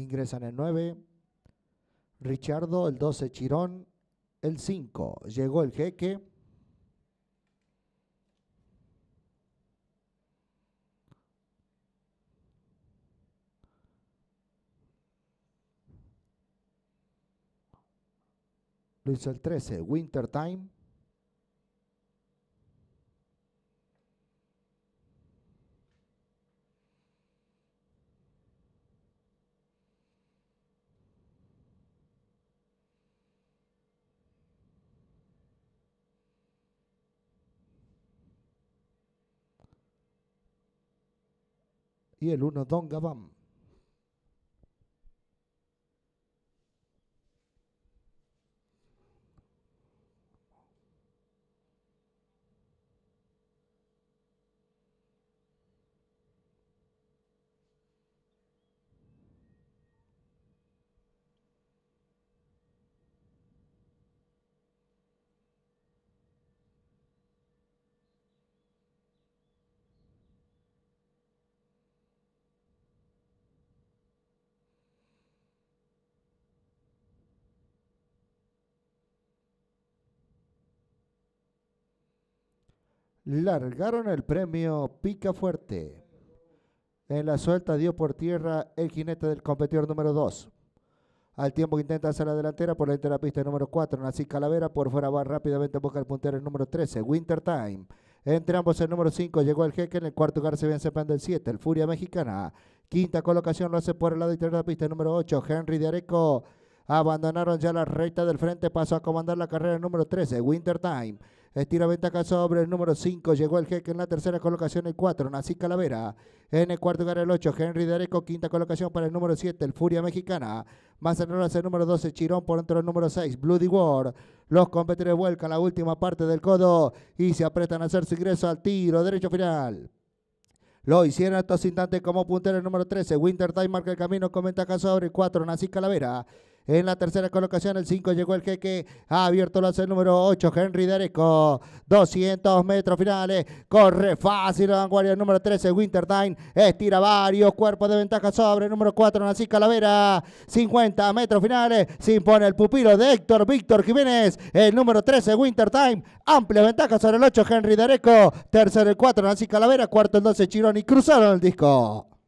ingresan el 9. Richardo, el 12, Chirón, el 5. Llegó el jeque. Luis hizo el 13, Wintertime. y el uno Don Gavam. largaron el premio Pica Fuerte. En la suelta dio por tierra el jinete del competidor número 2. Al tiempo que intenta hacer la delantera por la de la pista número 4, Nací Calavera por fuera va rápidamente a el puntero el número 13, Wintertime. Entre ambos el número 5 llegó el jeque, en el cuarto lugar se viene separando el 7, el Furia Mexicana. Quinta colocación lo hace por el lado interior de la pista número 8, Henry de Areco. Abandonaron ya la recta del frente, pasó a comandar la carrera el número 13, Wintertime. Estira ventaja sobre el número 5. Llegó el jeque en la tercera colocación, el 4, Nací Calavera. En el cuarto lugar, el 8, Henry D'Areco, Quinta colocación para el número 7, el Furia Mexicana. Más atrás, el número 12, Chirón. Por dentro, el número 6, Bloody War. Los competidores vuelcan la última parte del codo y se apretan a hacer su ingreso al tiro derecho final. Lo hicieron estos instantes como puntero el número 13, Winter Time marca el camino con ventaja sobre el 4, Nací Calavera. En la tercera colocación, el 5 llegó el jeque. Ha abierto la el número 8, Henry Dereco. 200 metros finales. Corre fácil la vanguardia. El número 13, Wintertime. Estira varios cuerpos de ventaja sobre el número 4, Nancy Calavera. 50 metros finales. Se impone el pupilo de Héctor Víctor Jiménez. El número 13, Wintertime. Amplia ventaja sobre el 8, Henry Dereco. Tercero el 4, Nací Calavera. Cuarto el 12, Chironi. Cruzaron el disco.